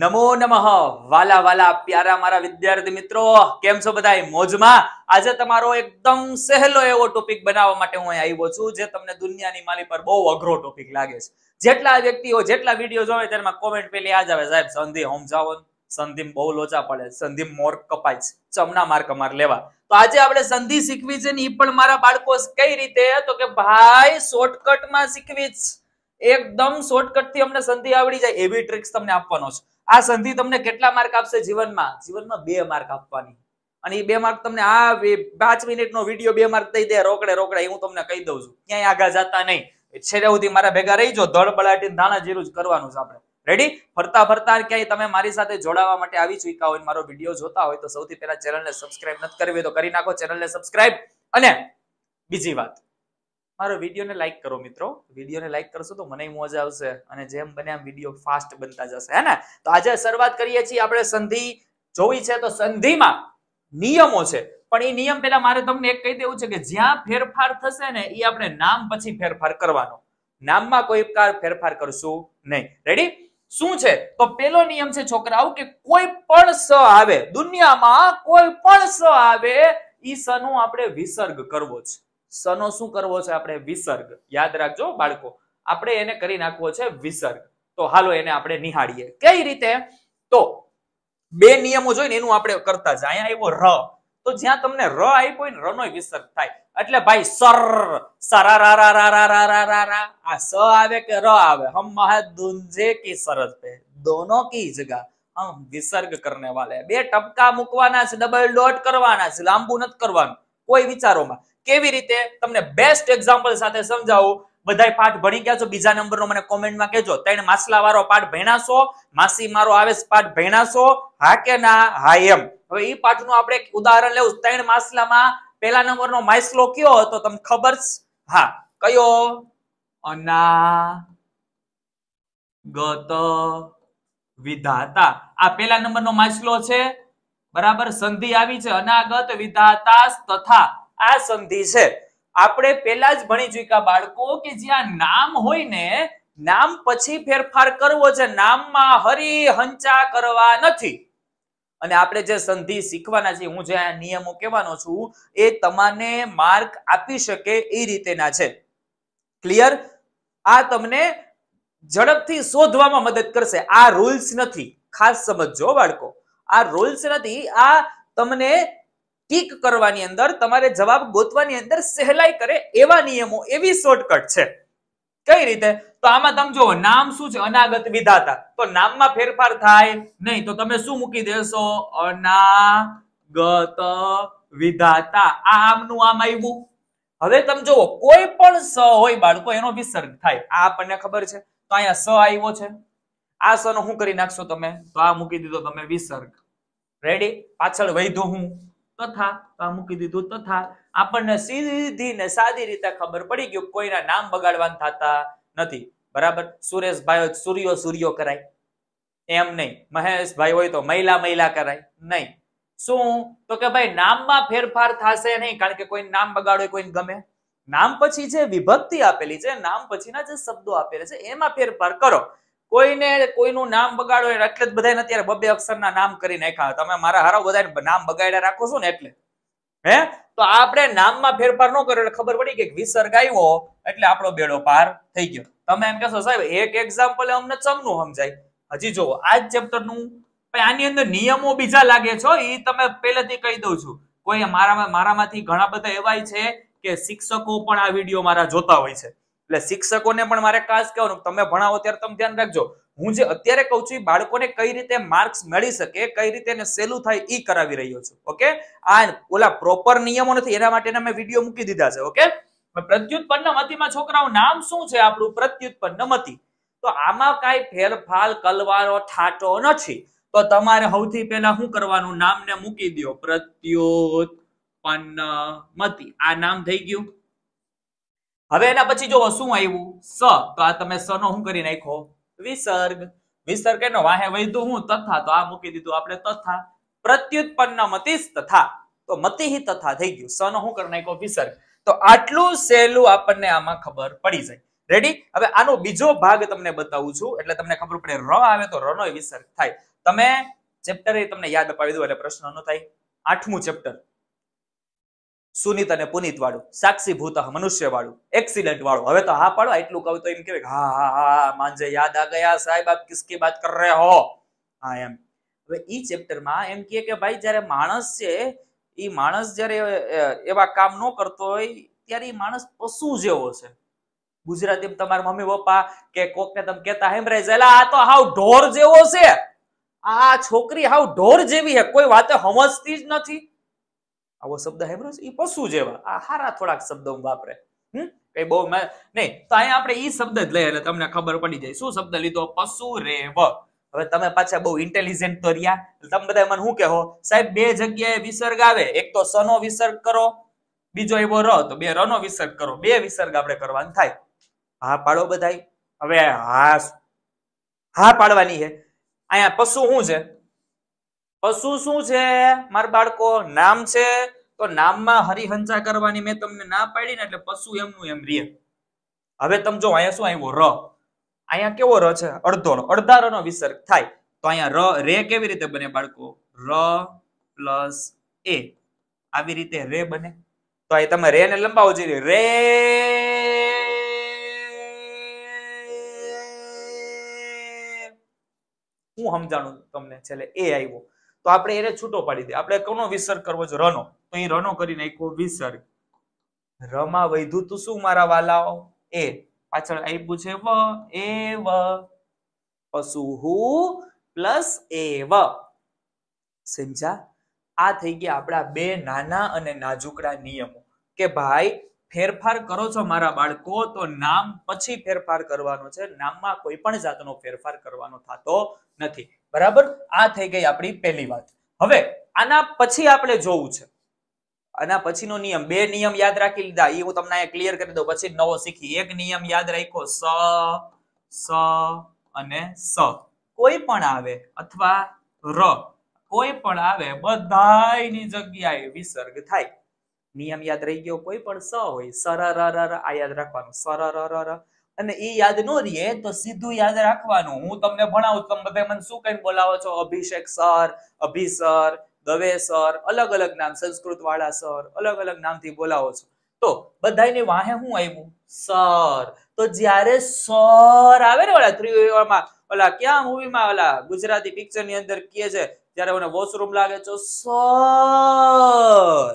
નમો નમઃ વાલા વાલા પ્યારા મારા વિદ્યાર્થી મિત્રો કેમ છો બધા મોજમાં આજે તમારો એકદમ સહેલો એવો ટોપિક બનાવવા માટે હું આવ્યો છું જે તમને દુનિયાની માલી પર બહુ અઘરો ટોપિક લાગે છે જેટલા વ્યક્તિઓ જેટલા વિડીયો જોવે તેમાં કોમેન્ટ પેલી આ જ આવે સાહેબ સંધિ સમજાવો સંધિમ બહુ લોચા પડે સંધિમ મોર કપાય છે ચમના માર કમાર લેવા તો આજે આપણે સંધિ શીખવી છે ને એ પણ મારા બાળકો કઈ રીતે તો કે ભાઈ શોર્ટકટમાં શીખવી જ એકદમ શોર્ટકટ થી અમને સંધિ આવડી જાય એવી ટ્રિક્સ તમને આપવાનો છે આ સંધિ તમને કેટલા માર્ક આપશે જીવનમાં જીવનમાં બે માર્ક આપવાની અને એ બે માર્ક તમને આ પાંચ મિનિટ નો વિડીયો બે માર્ક થઈ દે રોકડે રોકડે હું તમને કહી દઉં છું ક્યાંય આગળ જતા નહીં છેલ્લે સુધી મારા ભેગા રહી જો ધડ બળાટી ધાણા જીરું જ કરવાનું છે આપણે રેડી ફરતા ફરતા ક્યાંય તમે મારી સાથે જોડાવા માટે આવી ચૂક્યા હોય મારો વિડીયો જોતા હોય તો સૌથી પહેલા ચેનલને સબસ્ક્રાઇબ નથી કરવી તો કરી નાખો ચેનલને સબસ્ક્રાઇબ અને બીજી વાત મારો વિડીયોને લાઈક કરો મિત્રો વિડીયોને લાઈક કરશો તો મને મોજ આવશે અને જેમ બને આમ વિડીયો ફાસ્ટ બનતા જશે હે ને તો આજે શરૂઆત કરીએ છીએ આપણે સંધિ જોવી છે તો સંધિમાં નિયમો છે પણ એ નિયમ પહેલા મારે તમને એક કહી દેવું છે કે જ્યાં ફેરફાર થશે ને એ આપણે નામ પછી ફેરફાર કરવાનો નામમાં કોઈ ફેરફાર કરશું નહીં રેડી શું છે તો પેલો નિયમ છે છોકરાઓ કે કોઈ પણ સ આવે દુનિયામાં કોઈ પણ સ આવે ઈ સ નું આપણે વિસર્ગ કરવો છે સનો શું કરવો છે આપણે વિસર્ગ યાદ રાખજો બાળકો આપણે એને કરી નાખવો છે વિસર્ગ તો હાલો એને આપણે નિહાળીએ કઈ રીતે તો બે નિયમો જોઈ ને એનું આપણે કરતા જાય આવ્યો ર તો જ્યાં તમને ર આપ્યો ને રનો વિસર્ગ થાય એટલે ભાઈ સર સરા રા રા રા રા રા રા રા આ સ આવે કે ર આવે હમ મહાદુંજે કી સરહદ પે દોનો કી જગા હમ વિસર્ગ કરને વાલે બે ટપકા મૂકવાના છે ડબલ ડોટ કરવાના છે લાંબુ નથી કરવાનું કોઈ વિચારોમાં કેવી રીતે તમને બેસ્ટ એક્ઝામ્પલ સાથે સમજાવું બધા પાઠ ભણી ગયા છો બીજા નંબર નો મને કોમેન્ટ માં કેજો ત્રણ માસલા વાળો પાઠ ભણાશો માસી મારો આવે પાઠ ભણાશો હા કે ના હા એમ હવે એ પાઠનું આપણે એક ઉદાહરણ લેવું ત્રણ માસલામાં પહેલા નો માઇસલો કયો હતો તમને ખબર હા કયો અના ગત વિધાતા આ પહેલા નો માસલો છે બરાબર સંધિ આવી છે અનાગત વિધાતા તથા આ સંધિ છે આપણે પેલા જ ભણી ચૂક્યા બાળકો કે જ્યાં નામ હોય ને નામ પછી ફેરફાર કરવો છે નામમાં હરી હંચા કરવા નથી અને આપણે જે સંધિ શીખવાના છે હું જે નિયમો કહેવાનો છું એ તમને માર્ક આપી શકે એ રીતેના છે ક્લિયર આ તમને ઝડપથી શોધવામાં મદદ કરશે આ રૂલ્સ નથી ખાસ સમજો બાળકો આ રોલ્સ નથી આ તમને ટીક કરવાની અંદર તમારે જવાબ ગોતવાની અંદર સહેલાઈ કરે એવા નિયમો એવી શોર્ટકટ છે કઈ રીતે તો આમાં તમે જુઓ નામ શું છે અનાગત વિધાતા તો નામમાં ફેરફાર થાય નહીં તો તમે શું મૂકી દેશો અનાગત વિધાતા આ આમનું આમ આવ્યું હવે તમે જુઓ કોઈ પણ સ હોય બાળકો એનો વિસર્ગ થાય આ આપણને ખબર છે તો અહીંયા સ આવ્યો છે આ સનો શું કરી નાખશો તમે તો આ મૂકી દીધો તમે વિસર્ગ રેડી પાછળ વૈધો હું તથા આ મૂકી દીધું તથા આપણને સીધી ને સાદી રીતે ખબર પડી ગયું કોઈના નામ બગાડવાન થતા નથી બરાબર સુરેશભાઈ સૂર્યો સૂર્યો કરાય એમ નહીં મહેશભાઈ હોય તો મહિલા મહિલા કરાય નહીં શું તો કે ભાઈ નામમાં ફેરફાર થશે નહીં કારણ કે કોઈ નામ બગાડો કોઈ ગમે નામ પછી જે વિભક્તિ આપેલી છે નામ પછીના જે શબ્દો આપેલા છે એમાં ફેરફાર કરો કોઈને કોઈનું નામ બગાડો એટલે જ બધાને અત્યારે બબે અક્ષરના નામ કરી નાખ્યા તમે મારા હારા બધાને નામ બગાડ્યા રાખો છો ને એટલે હે તો આપણે નામમાં ફેરફાર ન કર્યો એટલે ખબર પડી કે વિસર્ગ આવ્યો એટલે આપણો બેડો પાર થઈ ગયો તમે એમ કહેશો સાહેબ એક એક્ઝામ્પલ અમને ચમનું સમજાય હજી જુઓ આ જ ચેપ્ટરનું આની અંદર નિયમો બીજા લાગે છો એ તમે પહેલેથી કહી દઉં છું કોઈ મારામાં મારામાંથી ઘણા બધા એવાય છે કે શિક્ષકો પણ આ વિડીયો મારા જોતા હોય છે એટલે શિક્ષકોને પણ મારે ખાસ કહેવાનું તમે ભણાવો ત્યારે તમે ધ્યાન રાખજો હું જે અત્યારે કહું છું બાળકોને કઈ રીતે માર્ક્સ મળી શકે કઈ રીતે એને સહેલું થાય એ કરાવી રહ્યો છું ઓકે આ ઓલા પ્રોપર નિયમો નથી એના માટે મેં વિડીયો મૂકી દીધા છે ઓકે પ્રત્યુત્પન્ન મતીમાં છોકરાઓ નામ શું છે આપણું પ્રત્યુત્પન્ન મતી તો આમાં કાંઈ ફેરફાર કલવારો થાટો નથી તો તમારે સૌથી પહેલા શું કરવાનું નામને મૂકી દો પ્રત્યુત્પન્ન મતી આ નામ થઈ ગયું હવે એના પછી જો શું આવ્યું સ તો આ તમે સ નો શું કરી નાખો વિસર્ગ વિસર્ગ એનો વાહે વૈધું હું તથા તો આ મૂકી દીધું આપણે તથા પ્રત્યુત્પન્ન મતિસ તથા તો મતિહી તથા થઈ ગયું સ નો શું કરી નાખો વિસર્ગ તો આટલું સહેલું આપણને આમાં ખબર પડી જાય રેડી હવે આનો બીજો ભાગ તમને બતાવું છું એટલે તમને ખબર પડે ર આવે તો ર નો વિસર્ગ થાય તમે ચેપ્ટર એ તમને યાદ અપાવી દઉં એટલે પ્રશ્ન નો થાય આઠમું ચેપ્ટર સુનિત અને પુનિત વાળું સાક્ષીભૂત મનુષ્ય વાળું એક્સિડન્ટ વાળું હવે તો હા પાડો એટલું કહું તો એમ કે હા હા હા માંજે યાદ આ ગયા સાહેબ આપ કિસકી વાત કર રહે હો હા એમ હવે ઈ ચેપ્ટરમાં એમ કહે કે ભાઈ જયારે માણસ છે એ માણસ જ્યારે એવા કામ ન કરતો હોય ત્યારે એ માણસ પશુ જેવો છે ગુજરાતી તમારા મમ્મી પપ્પા કે કોકને તમે હેમ હેમરાઈ જાય આ તો હાવ ઢોર જેવો છે આ છોકરી હાવ ઢોર જેવી છે કોઈ વાતે સમજતી જ નથી આવો શબ્દ હેબ્રુસ એ પશુ જેવા આ હારા થોડાક શબ્દો વાપરે હમ કઈ બહુ નહીં તો અહીંયા આપણે ઈ શબ્દ જ લઈએ એટલે તમને ખબર પડી જાય શું શબ્દ લીધો પશુ રેવ હવે તમે પાછા બહુ ઇન્ટેલિજન્ટ તો રહ્યા તમે બધા મને શું કહો સાહેબ બે જગ્યાએ વિસર્ગ આવે એક તો સનો વિસર્ગ કરો બીજો એવો ર તો બે રનો વિસર્ગ કરો બે વિસર્ગ આપણે કરવાનું થાય હા પાડો બધાય હવે હા હા પાડવાની છે અહીંયા પશુ શું છે પશુ શું છે મારા બાળકો નામ છે તો નામમાં હરિહંસા કરવાની મેં તમને ના પાડી ને એટલે પશુ એમનું એમ રે હવે તમે જો અહીંયા શું આવ્યો ર અહીંયા કેવો ર છે અડધો અડધા ર નો વિસર્ગ થાય તો અહીંયા ર રે કેવી રીતે બને બાળકો ર પ્લસ એ આવી રીતે રે બને તો અહીં તમે રે ને લંબાવો જોઈએ રે હું સમજાણું તમને છેલ્લે એ આવ્યો તો આપણે એને છૂટો પાડી દે આપણે કોનો વિસર્ગ કરવો છે રનો તો અહીં રનો કરી નાખો વિસર્ગ રમા વૈધું તું શું મારા વાલાઓ એ પાછળ આપ્યું છે વ એ વ પશુ હુ પ્લસ એ વ સમજા આ થઈ ગયા આપણા બે નાના અને નાજુકડા નિયમો કે ભાઈ ફેરફાર કરો છો મારા બાળકો તો નામ પછી ફેરફાર કરવાનો છે નામમાં કોઈ પણ જાતનો ફેરફાર કરવાનો થતો નથી બરાબર આ થઈ ગઈ આપણી પહેલી વાત હવે આના પછી આપણે જોવું છે આના પછીનો નિયમ બે નિયમ યાદ રાખી લીધા એ હું તમને અહીંયા ક્લિયર કરી દઉં પછી નવો શીખી એક નિયમ યાદ રાખો સ સ અને સ કોઈ પણ આવે અથવા ર કોઈ પણ આવે બધાની જગ્યાએ વિસર્ગ થાય નિયમ યાદ રહી ગયો કોઈ પણ સ હોય સરર આ યાદ રાખવાનું સરર અને એ યાદ ન રહીએ તો સીધું યાદ રાખવાનું હું તમને ભણાવું તમે બધા મને શું કઈ બોલાવો છો Abhishek sir Abhi sir Dave sir અલગ અલગ નામ સંસ્કૃત વાળા સર અલગ અલગ નામથી બોલાવો છો તો બધાને વાહે હું આવ્યું સર તો જ્યારે સર આવે ને ઓલા ત્રિવેળમાં ઓલા ક્યાં મૂવીમાં ઓલા ગુજરાતી પિક્ચર ની અંદર કહે છે ત્યારે મને વોશરૂમ લાગે છો સર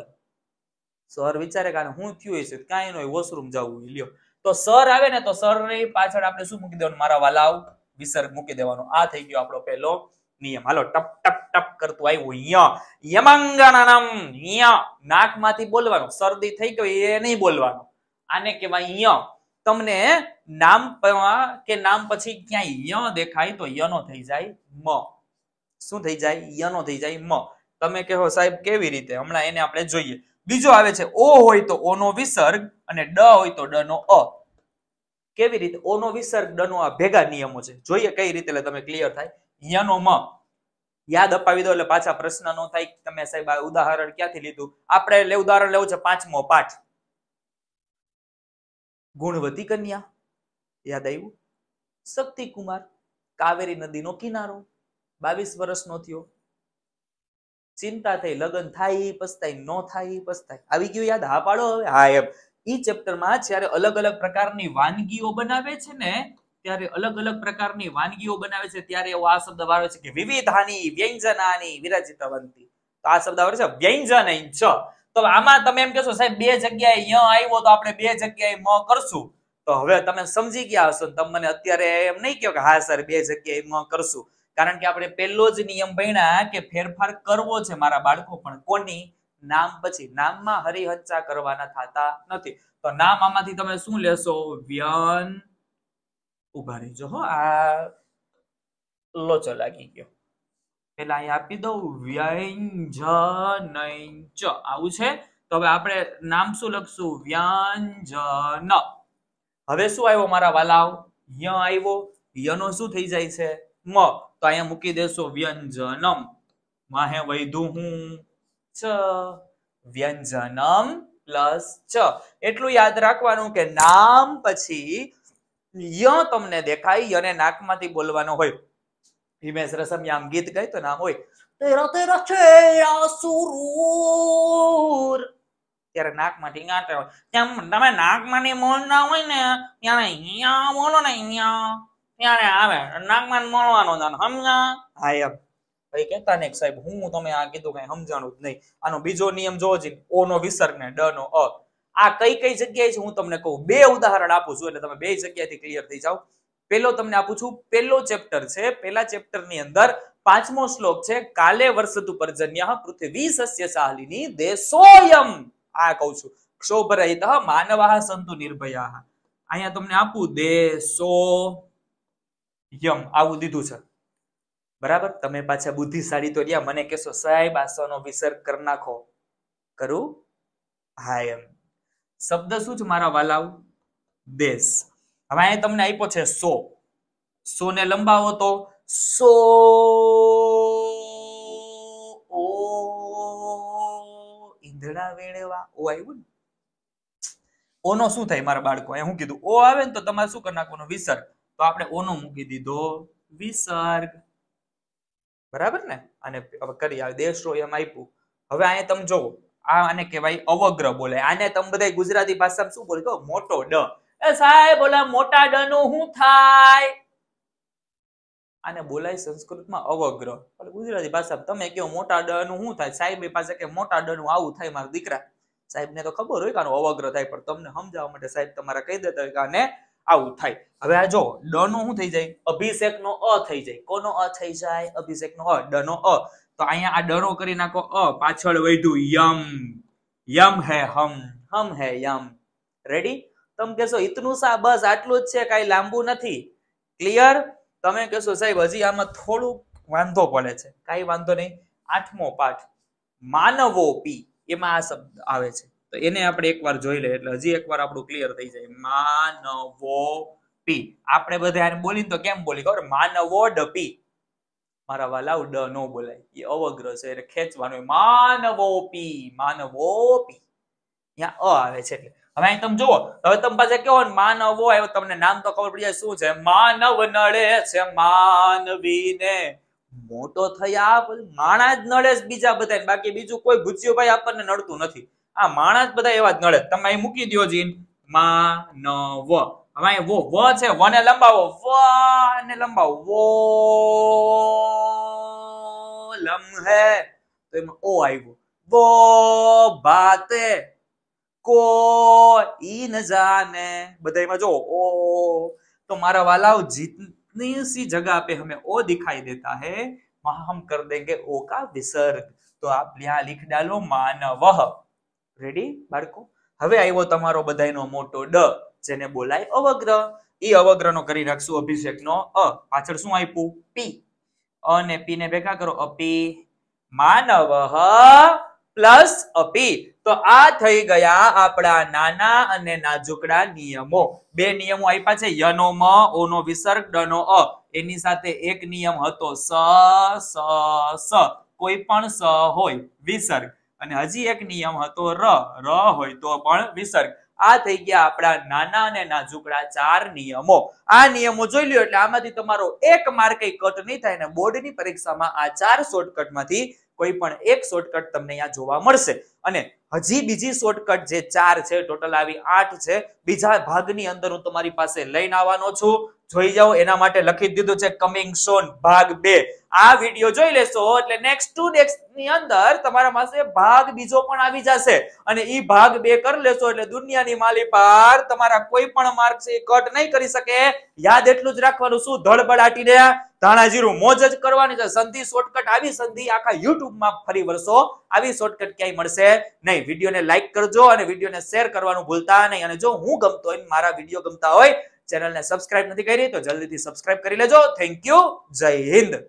સર વિચારે કારણ હું થયું હશે કાંઈ ન વોશરૂમ જવું લ્યો તો સર આવે ને તો સર ની પાછળ આપણે શું મૂકી દેવાનું મારા વાલા આવ વિસર્ગ મૂકી દેવાનો આ થઈ ગયો આપણો પહેલો નિયમ હાલો ટપ ટપ ટપ કરતું આવ્યું ય યમંગણનમ ય નાકમાંથી બોલવાનું શરદી થઈ ગયો એ નહીં બોલવાનું આને કહેવાય ય તમને નામ કે નામ પછી ક્યાંય ય દેખાય તો યનો થઈ જાય મ શું થઈ જાય યનો થઈ જાય મ તમે કહો સાહેબ કેવી રીતે હમણાં એને આપણે જોઈએ બીજો આવે છે ઓ હોય તો ઓ વિસર્ગ અને ડ હોય તો ડ નો અ કેવી રીતે ઓ વિસર્ગ ડ નો આ ભેગા નિયમો છે જોઈએ કઈ રીતે એટલે તમે ક્લિયર થાય યનો મ યાદ અપાવી દો એટલે પાછા પ્રશ્ન નો થાય તમે સાહેબ આ ઉદાહરણ ક્યાંથી લીધું આપણે લે ઉદાહરણ લેવું છે પાંચમો પાઠ ગુણવતી કન્યા યાદ આવ્યું શક્તિકુમાર કાવેરી નદીનો કિનારો બાવીસ વર્ષનો થયો ચિંતા થઈ લગ્ન થાય પસ્તાય ન થાય પસ્તાય આવી ગયું યાદ હા પાડો હવે હા એમ ઈ ચેપ્ટરમાં જ્યારે અલગ અલગ પ્રકારની વાનગીઓ બનાવે છે ને ત્યારે અલગ અલગ પ્રકારની વાનગીઓ બનાવે છે ત્યારે એવો આ શબ્દ વાળો છે કે વિવિધાની વ્યંજનાની વિરાજિતવંતી તો આ શબ્દ આવે છે વ્યંજન ચ તો આમાં તમે એમ કહેશો સાહેબ બે જગ્યાએ ય આવ્યો તો આપણે બે જગ્યાએ મ કરશું તો હવે તમે સમજી ગયા હશો તમે મને અત્યારે એમ નહીં કહો કે હા સર બે જગ્યાએ મ કરશું કારણ કે આપણે પહેલો જ નિયમ ભણ્યા કે ફેરફાર કરવો છે મારા બાળકો પણ કોની નામ પછી નામમાં હરિહચ્ચા કરવાના થતા નથી તો નામ આમાંથી તમે શું લેશો વ્યન ઉભા રહેજો હો આ લોચો લાગી ગયો પેલા અહીં આપી દઉં વ્યંજન ચ આવું છે તો હવે આપણે નામ શું લખશું વ્યંજન હવે શું આવ્યો મારા વાલાવ ય આવ્યો યનો શું થઈ જાય છે મ તો અહીંયા મૂકી દેશો વ્યંજનમ માહે વૈધું હું ચ વ્યંજનમ પ્લસ ચ એટલું યાદ રાખવાનું કે નામ પછી ય તમને દેખાય યને નાકમાંથી બોલવાનો હોય હિમેશ રસમિયા આમ ગીત ગાય તો નામ હોય તેરા તેરા ચેરા સુરૂર ત્યારે નાકમાં ઢીંગાટે હોય તમે નાકમાં મોલ ના હોય ને ત્યારે અહીંયા બોલો ને અહીંયા ત્યારે આવે નાગમાન મળવાનો જાણ સમજા હાયક ભાઈ કેતા ને સાહેબ હું તમે આ કીધું કઈ સમજાણું જ નહીં આનો બીજો નિયમ જોવો ઓ નો વિસર્ગ ને ડ નો અ આ કઈ કઈ જગ્યાએ છે હું તમને કહું બે ઉદાહરણ આપું છું એટલે તમે બે જગ્યાએથી ક્લિયર થઈ જાઓ પેલો તમને આપું છું પેલો ચેપ્ટર છે પેલા ચેપ્ટર ની અંદર પાંચમો શ્લોક છે કાલે વર્ષત ઉપર્જન્ય પૃથ્વી સસ્ય સાહલીની દેશોયમ આ કહું છું ક્ષોભ ક્ષોભરહિત માનવાહ સંતુ નિર્ભયા અહીંયા તમને આપું દેશો યમ આવું દીધું છે બરાબર તમે પાછા બુદ્ધિશાળી તો રહ્યા મને કહેશો સાહેબ આસનો વિસર્ગ કરી નાખો કરું હા એમ શબ્દ શું છે મારા વાલાવ દેશ હવે અહીંયા તમને આપ્યો છે સો સો ને લંબાવો તો સો ઓ ઈંધણા વેળવા ઓ આવ્યું ને ઓનો શું થાય મારા બાળકો અહીંયા હું કીધું ઓ આવે ને તો તમારે શું કરી નાખવાનું વિસર્ગ તો આપણે ઓનો મૂકી દીધો વિસર્ગ બરાબર ને અને હવે કરી આવે દેશો એમ આપ્યું હવે અહીંયા તમે જોવો આ આને કહેવાય અવગ્ર બોલે આને તમે બધા ગુજરાતી ભાષામાં શું બોલે મોટો ડ એ સાહેબ ઓલા મોટા ડ નું હું થાય આને બોલાય સંસ્કૃતમાં અવગ્ર ગુજરાતી ભાષામાં તમે કહો મોટા ડ નું શું થાય સાહેબ પાસે કે મોટા ડ નું આવું થાય મારા દીકરા સાહેબ ને તો ખબર હોય કે આનું અવગ્ર થાય પણ તમને સમજાવવા માટે સાહેબ તમારા કહી દેતા હોય કે આને આવું થાય હવે આ જો ડ નો શું થઈ જાય અભિષેક નો અ થઈ જાય કોનો અ થઈ જાય અભિષેક નો અ ડ નો અ તો અહીંયા આ ડનો કરી નાખો અ પાછળ વધ્યું યમ યમ હે હમ હમ હે યમ રેડી તમે કહેશો ઇતનું સા બસ આટલું જ છે કાંઈ લાંબુ નથી ક્લિયર તમે કહેશો સાહેબ હજી આમાં થોડુંક વાંધો પડે છે કાંઈ વાંધો નહીં આઠમો પાઠ માનવો પી એમાં આ શબ્દ આવે છે તો એને આપણે એકવાર જોઈ લે એટલે હજી એકવાર આપણું ક્લિયર થઈ જાય માનવો પી આપણે બધા આને બોલી તો કેમ બોલી ખબર માનવો ડપી મારા વાલા ડ ન બોલાય એ અવગ્ર છે એટલે ખેંચવાનો માનવો પી માનવો પી અહીંયા અ આવે છે એટલે હવે અહીં તમે જુઓ હવે તમે પાસે કેવો માનવો આવ્યો તમને નામ તો ખબર પડી જાય શું છે માનવ નડે છે માનવીને મોટો થયા માણા જ નડે બીજા બધા બાકી બીજું કોઈ ભૂજ્યો ભાઈ આપણને નડતું નથી આ માણસ બધા એવા જ નડે તમે અહીં મૂકી દો જીન માનવ હવે અહીં છે વ લંબાવો વ લંબાવો વો લમ હે તો એમાં ઓ આવ્યો વો બાતે કો ઈ ન જાને બધા એમાં જો ઓ તો મારા वाला જીતની સી જગા પે હમે ઓ दिखाई દેતા है वहां हम कर देंगे ओ का विसर्ग तो आप यहां लिख डालो मानव રેડી બાળકો હવે આવ્યો તમારો બધાયનો મોટો ડ જેને બોલાય અવગ્રહ એ અવગ્રહનો કરી રાખશું અભિષેકનો અ પાછળ શું આપ્યું પી અને પી ને ભેગા કરો અપી માનવ પ્લસ અપી તો આ થઈ ગયા આપણા નાના અને નાજુકડા નિયમો બે નિયમો આપ્યા છે યનો મ ઓનો વિસર્ગ ડનો અ એની સાથે એક નિયમ હતો સ સ સ કોઈ પણ સ હોય વિસર્ગ અને હજી એક નિયમ હતો ર ર હોય તો પણ વિસર્ગ આ થઈ ગયા આપણા નાના અને નાજુકડા ચાર નિયમો આ નિયમો જોઈ લ્યો એટલે આમાંથી તમારો એક માર્ક કટ નહીં થાય અને બોર્ડની પરીક્ષામાં આ ચાર શોર્ટકટમાંથી કોઈ પણ એક શોર્ટકટ તમને અહીંયા જોવા મળશે અને હજી બીજી શોર્ટકટ જે ચાર છે ટોટલ આવી આઠ છે બીજા ભાગની અંદર હું તમારી પાસે લઈને આવવાનો છું જોઈ જાઓ એના માટે લખી દીધું છે કમિંગ સોન ભાગ બે આ વિડીયો જોઈ લેશો એટલે નેક્સ્ટ ટુ ડેક્સ ની અંદર તમારા પાસે ભાગ બીજો પણ આવી જશે અને ઈ ભાગ બે કરી લેશો એટલે દુનિયાની માલી પાર તમારા કોઈ પણ માર્ક છે કટ નહીં કરી શકે યાદ એટલું જ રાખવાનું શું ધડબડાટીને ધાણાજીરું મોજ જ કરવાની છે સંધિ શોર્ટકટ આવી સંધિ આખા યુટ્યુબમાં ફરી વર્ષો આવી શોર્ટકટ ક્યાંય મળશે નહીં વિડીયોને લાઇક કરજો અને વિડીયોને શેર કરવાનું ભૂલતા નહીં અને જો હું ગમતો હોય મારા વિડીયો ગમતા હોય ચેનલને સબસ્ક્રાઇબ નથી કરી તો જલ્દીથી સબસ્ક્રાઇબ કરી લેજો થેન્ક યુ જય હિન્દ